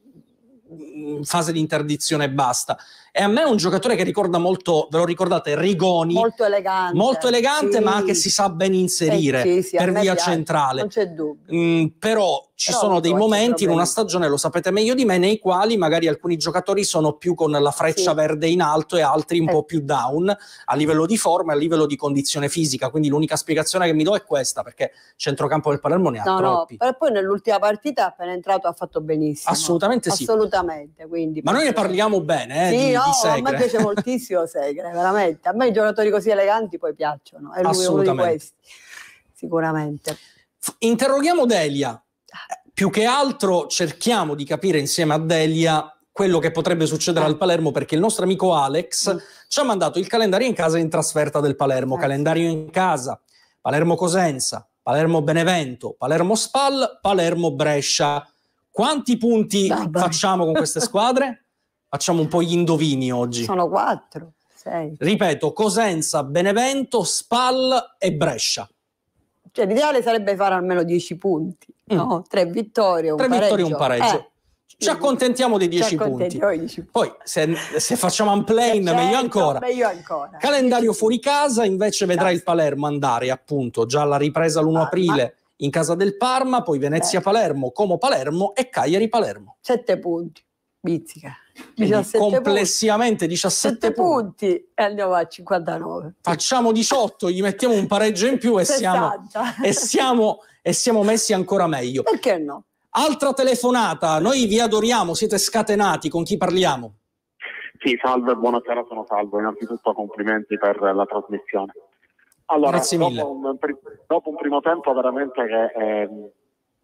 mm, fase di interdizione e basta. E a me è un giocatore che ricorda molto, ve lo ricordate, Rigoni. Molto elegante. Molto elegante, sì. ma che si sa ben inserire eh sì, sì, per via centrale. Non c'è dubbio. Mm, però ci però sono dei momenti in una stagione, lo sapete meglio di me, nei quali magari alcuni giocatori sono più con la freccia verde in alto e altri un eh. po' più down a livello di forma e a livello di condizione fisica. Quindi l'unica spiegazione che mi do è questa, perché centrocampo del Palermo ne ha no, troppi. No, però poi nell'ultima partita appena entrato ha fatto benissimo. Assolutamente sì. Assolutamente. Quindi, Ma noi ne parliamo bene, eh, sì, di, no, no, di Segre. a me piace moltissimo *laughs* Segre, veramente. A me i giocatori così eleganti poi piacciono, È lui uno di questi, sicuramente. Interroghiamo Delia. Ah. Più che altro cerchiamo di capire insieme a Delia quello che potrebbe succedere ah. al Palermo perché il nostro amico Alex mm. ci ha mandato il calendario in casa in trasferta del Palermo. Eh. Calendario in casa, Palermo Cosenza, Palermo Benevento, Palermo Spal, Palermo Brescia. Quanti punti Vabbè. facciamo con queste *laughs* squadre? Facciamo un po' gli indovini oggi. Sono quattro, sei. Ripeto, Cosenza, Benevento, Spal e Brescia. Cioè, l'ideale sarebbe fare almeno dieci punti, mm. no? Tre vittorie, un Tre pareggio. vittorie e un pareggio. Eh ci accontentiamo dei 10 punti. Poi se, se facciamo un plane, certo, meglio, ancora. meglio ancora. Calendario fuori casa, invece vedrà il Palermo andare appunto già alla ripresa l'1 aprile in casa del Parma, poi Venezia-Palermo, eh. Como-Palermo e Cagliari-Palermo. 7 punti. Bizzica. complessivamente 17 punti. punti. e andiamo a 59. Facciamo 18, gli mettiamo un pareggio in più e siamo, e, siamo, e siamo messi ancora meglio. Perché no? Altra telefonata, noi vi adoriamo, siete scatenati, con chi parliamo? Sì, salve, buonasera, sono Salvo. Innanzitutto complimenti per la trasmissione. Allora, dopo un, dopo un, primo tempo veramente che, eh,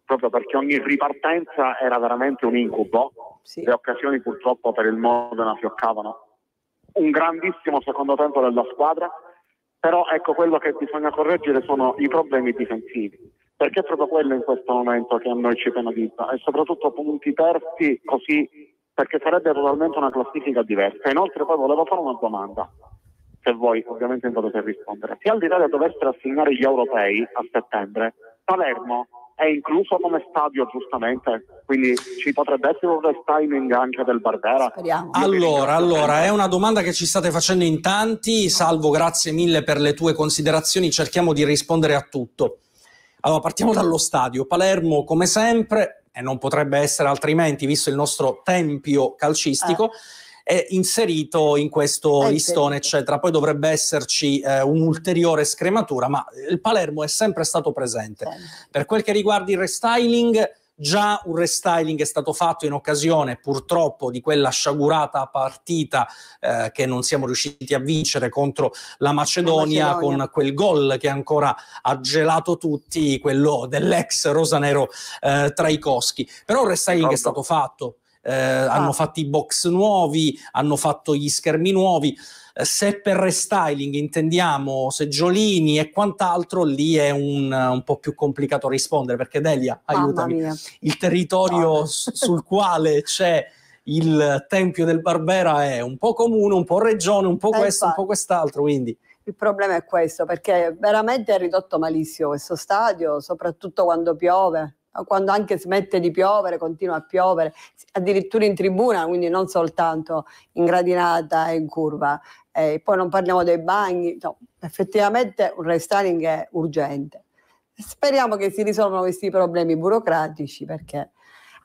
proprio perché ogni ripartenza era veramente un incubo, sì. le occasioni purtroppo per il Modena fioccavano. Un grandissimo secondo tempo della squadra, però ecco quello che bisogna correggere sono i problemi difensivi, perché è proprio quello in questo momento che a noi ci penalizza e soprattutto punti persi così perché sarebbe totalmente una classifica diversa. Inoltre poi volevo fare una domanda, se voi ovviamente potete rispondere. Se al di là di assegnare gli europei a settembre, Palermo è incluso come stadio giustamente, quindi ci potrebbe essere un restyling anche del Barbera. Speriamo. Allora, allora, è una domanda che ci state facendo in tanti, Salvo, grazie mille per le tue considerazioni, cerchiamo di rispondere a tutto. Allora, partiamo dallo stadio. Palermo, come sempre, e non potrebbe essere altrimenti, visto il nostro tempio calcistico, eh è inserito in questo è eh, listone, inserito. eccetera. Poi dovrebbe esserci eh, un'ulteriore scrematura, ma il Palermo è sempre stato presente. Sì. Per quel che riguarda il restyling, Già un restyling è stato fatto in occasione purtroppo di quella sciagurata partita eh, che non siamo riusciti a vincere contro la Macedonia, la Macedonia. con quel gol che ancora ha gelato tutti, quello dell'ex rosanero eh, Traikowski. Però un restyling Pronto. è stato fatto, eh, hanno ah. fatto i box nuovi, hanno fatto gli schermi nuovi. Eh, se per restyling intendiamo seggiolini e quant'altro, lì è un, un po' più complicato rispondere perché Delia, aiutami, il territorio ah. sul quale c'è il tempio del Barbera è un po' comune, un po' regione, un po' eh, questo, un po' quest'altro, quindi il problema è questo perché veramente è ridotto malissimo questo stadio, soprattutto quando piove quando anche smette di piovere, continua a piovere, addirittura in tribuna, quindi non soltanto in gradinata e in curva. E poi non parliamo dei bagni, no, effettivamente un restyling è urgente. Speriamo che si risolvano questi problemi burocratici perché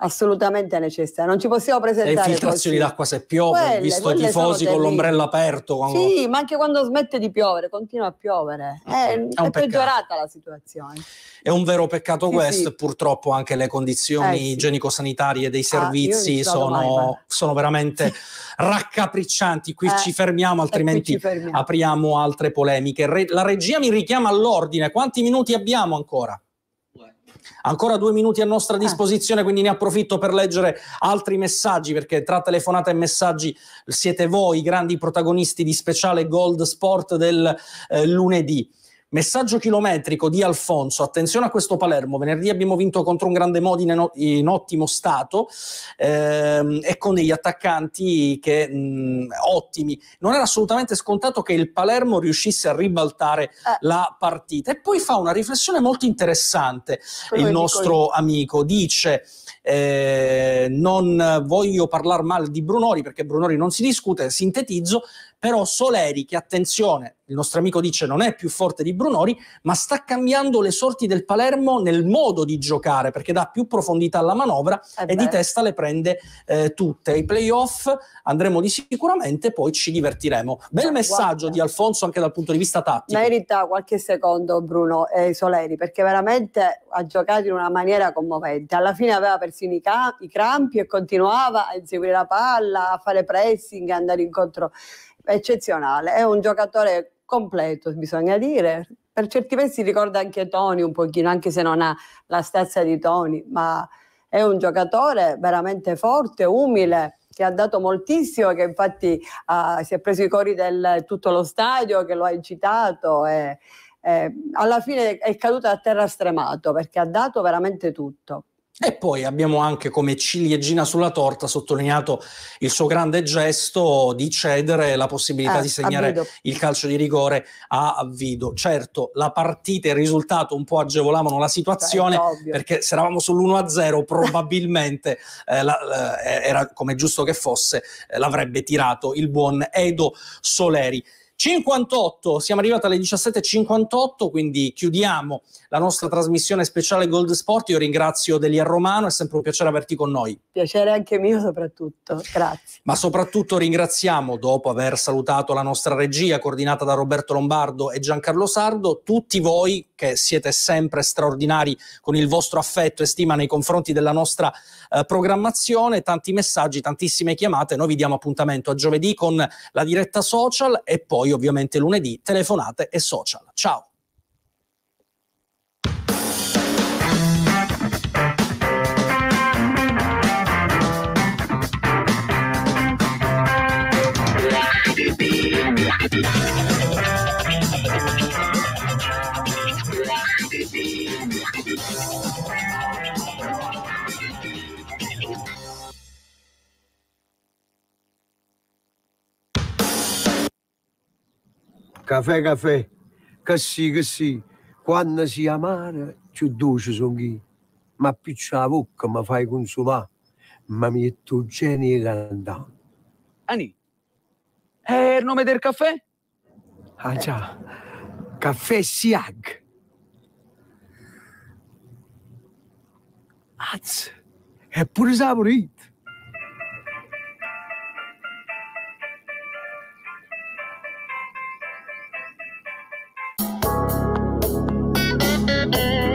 assolutamente necessaria. Non ci possiamo presentare. Le infiltrazioni d'acqua se piove, quelle, visto i tifosi con l'ombrello aperto. Quando... Sì, ma anche quando smette di piovere, continua a piovere. È, eh, è, è peggiorata la situazione. È un vero peccato sì, questo, sì. purtroppo anche le condizioni eh, sì. igienico-sanitarie dei ah, servizi ah, sono, mai, sono, veramente *laughs* raccapriccianti. Qui eh, ci fermiamo, altrimenti ci fermiamo. apriamo altre polemiche. Re- la regia mi richiama all'ordine. Quanti minuti abbiamo ancora? Ancora due minuti a nostra eh. disposizione, quindi ne approfitto per leggere altri messaggi, perché tra telefonate e messaggi siete voi i grandi protagonisti di speciale Gold Sport del eh, lunedì. Messaggio chilometrico di Alfonso, attenzione a questo Palermo, venerdì abbiamo vinto contro un grande Modine in ottimo stato ehm, e con degli attaccanti che, mh, mm, ottimi. Non era assolutamente scontato che il Palermo riuscisse a ribaltare eh. la partita. E poi fa una riflessione molto interessante Quello il nostro amico, dice... Eh, non voglio parlare male di Brunori perché Brunori non si discute, sintetizzo, però Soleri, che attenzione, il nostro amico dice non è più forte di Brunori, ma sta cambiando le sorti del Palermo nel modo di giocare, perché dà più profondità alla manovra eh e di testa le prende eh, tutte. I playoff andremo di sicuramente, poi ci divertiremo. Bel messaggio Guarda. di Alfonso anche dal punto di vista tattico. Merita qualche secondo Bruno eh, Soleri, perché veramente ha giocato in una maniera commovente. Alla fine aveva persino i, crampi e continuava a inseguire la palla, a fare pressing, a andare incontro eccezionale, è un giocatore completo, bisogna dire. Per certi versi ricorda anche Tony un pochino, anche se non ha la stazza di Tony, ma è un giocatore veramente forte, umile, che ha dato moltissimo, che infatti uh, si è preso i cori del tutto lo stadio, che lo ha incitato. E, e alla fine è caduto a terra stremato perché ha dato veramente tutto. E poi abbiamo anche come ciliegina sulla torta sottolineato il suo grande gesto di cedere la possibilità eh, di segnare il calcio di rigore a Vido. Certo, la partita e il risultato un po' agevolavano la situazione Beh, perché se eravamo sull'1-0 *laughs* probabilmente eh, la, eh, era come giusto che fosse eh, l'avrebbe tirato il buon Edo Soleri. 58, siamo arrivati alle 17.58, quindi chiudiamo la nostra trasmissione speciale Gold Sport. Io ringrazio Delia Romano, è sempre un piacere averti con noi. Piacere anche mio soprattutto, grazie. Ma soprattutto ringraziamo, dopo aver salutato la nostra regia coordinata da Roberto Lombardo e Giancarlo Sardo, tutti voi che siete sempre straordinari con il vostro affetto e stima nei confronti della nostra eh, programmazione, tanti messaggi, tantissime chiamate. Noi vi diamo appuntamento a giovedì con la diretta social e poi poi ovviamente lunedì telefonate e social. Ciao! Caffè, caffè, che sì, che sì, quando si amara, più dolce sono chi. Ma piccia la bocca, mi fai consumare, ma mi è tu genio cantante. Ani, è eh, il nome del caffè? Ah già, caffè Siag. Azz, è pure saporito.